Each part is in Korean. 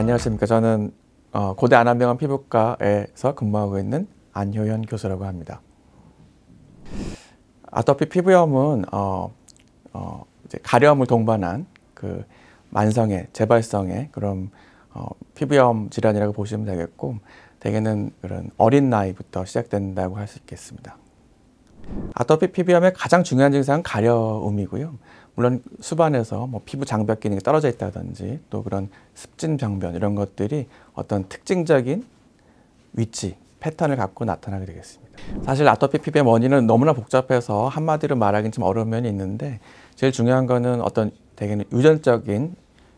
안녕하십니까. 저는 어, 고대 안암병원 피부과에서 근무하고 있는 안효연 교수라고 합니다. 아토피 피부염은 어, 어, 가려움을 동반한 그 만성의 재발성의 그런 어, 피부염 질환이라고 보시면 되겠고 대개는 그런 어린 나이부터 시작된다고 할 수 있겠습니다. 아토피 피부염의 가장 중요한 증상은 가려움이고요. 물론 수반에서 뭐 피부 장벽 기능이 떨어져 있다든지 또 그런 습진 병변 이런 것들이 어떤 특징적인 위치, 패턴을 갖고 나타나게 되겠습니다. 사실 아토피 피부의 원인은 너무나 복잡해서 한마디로 말하기는 좀 어려운 면이 있는데 제일 중요한 거는 어떤 대개 유전적인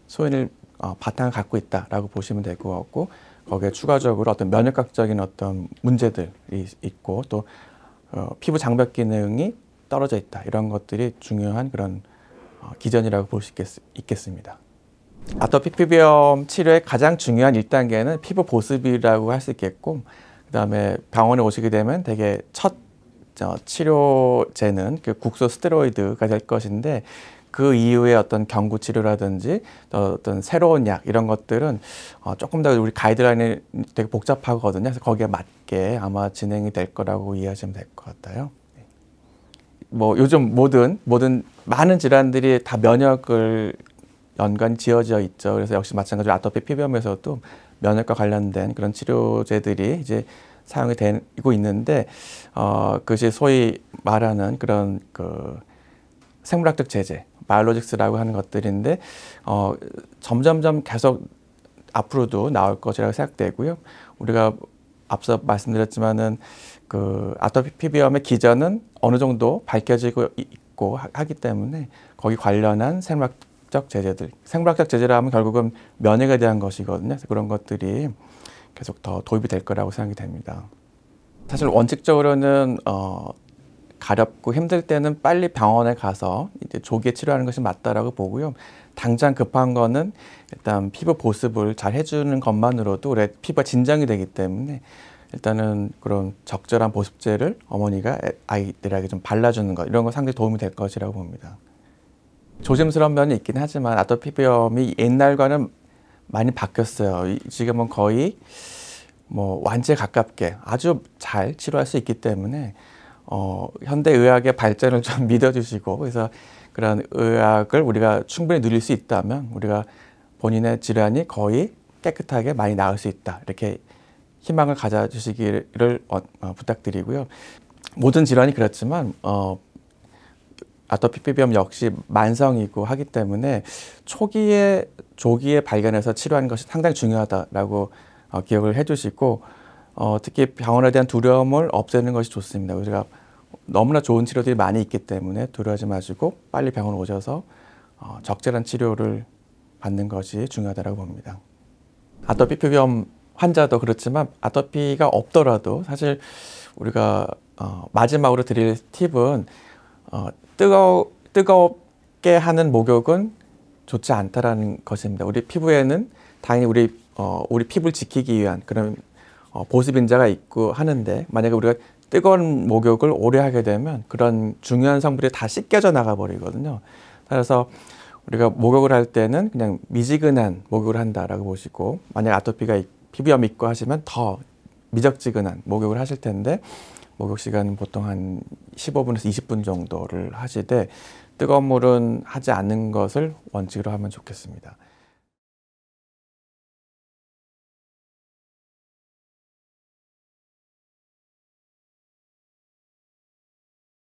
소인을 어, 바탕을 갖고 있다라고 보시면 될 것 같고 거기에 추가적으로 어떤 면역학적인 어떤 문제들이 있고 또 어, 피부 장벽 기능이 떨어져 있다 이런 것들이 중요한 그런 어, 기전이라고 볼 수 있겠습니다. 아토피 피부염 치료의 가장 중요한 1단계는 피부 보습이라고 할 수 있겠고 그 다음에 병원에 오시게 되면 되게 첫 치료제는 그 국소 스테로이드가 될 것인데 그 이후에 어떤 경구 치료라든지 또 어떤 새로운 약 이런 것들은 어 조금 더 우리 가이드라인이 되게 복잡하거든요. 그래서 거기에 맞게 아마 진행이 될 거라고 이해하시면 될 것 같아요. 뭐 요즘 모든 모든 많은 질환들이 다 면역을 연관 지어져 있죠. 그래서 역시 마찬가지로 아토피 피부염에서도 면역과 관련된 그런 치료제들이 이제 사용이 되고 있는데 어 그것이 소위 말하는 그런 그 생물학적 제재 바이올로직스라고 하는 것들인데 어 점점점 계속 앞으로도 나올 것이라고 생각되고요. 우리가 앞서 말씀드렸지만은 그 아토피 피부염의 기전은 어느 정도 밝혀지고 있고 하기 때문에 거기 관련한 생물학적 제재들, 생물학적 제재라 하면 결국은 면역에 대한 것이거든요. 그런 것들이 계속 더 도입이 될 거라고 생각이 됩니다. 사실 원칙적으로는 어, 가렵고 힘들 때는 빨리 병원에 가서 이제 조기에 치료하는 것이 맞다라고 보고요. 당장 급한 거는 일단 피부 보습을 잘 해주는 것만으로도 우리 피부가 진정이 되기 때문에 일단은 그런 적절한 보습제를 어머니가 아이들에게 좀 발라주는 것 이런 거 상당히 도움이 될 것이라고 봅니다. 조심스러운 면이 있긴 하지만 아토피비염이 옛날과는 많이 바뀌었어요. 지금은 거의 뭐 완치에 가깝게 아주 잘 치료할 수 있기 때문에 어, 현대 의학의 발전을 좀 믿어주시고 그래서 그런 의학을 우리가 충분히 누릴 수 있다면 우리가 본인의 질환이 거의 깨끗하게 많이 나을 수 있다 이렇게 희망을 가져주시기를 어, 어, 부탁드리고요. 모든 질환이 그렇지만 어, 아토피 피부염 역시 만성이고 하기 때문에 초기에 조기에 발견해서 치료하는 것이 상당히 중요하다라고 어, 기억을 해주시고 어, 특히 병원에 대한 두려움을 없애는 것이 좋습니다. 우리가 너무나 좋은 치료들이 많이 있기 때문에 두려워하지 마시고 빨리 병원 오셔서 어, 적절한 치료를 받는 것이 중요하다고 봅니다. 아토피 피부염 환자도 그렇지만 아토피가 없더라도 사실 우리가 어, 마지막으로 드릴 팁은 어, 뜨거 뜨겁게 하는 목욕은 좋지 않다라는 것입니다. 우리 피부에는 당연히 우리 어, 우리 피부를 지키기 위한 그런 어, 보습인자가 있고 하는데 만약에 우리가 뜨거운 목욕을 오래 하게 되면 그런 중요한 성분이 다 씻겨져 나가 버리거든요. 따라서 우리가 목욕을 할 때는 그냥 미지근한 목욕을 한다라고 보시고 만약 아토피가 피부염 있고 하시면 더 미적지근한 목욕을 하실 텐데 목욕 시간은 보통 한 15분에서 20분 정도를 하시되 뜨거운 물은 하지 않는 것을 원칙으로 하면 좋겠습니다.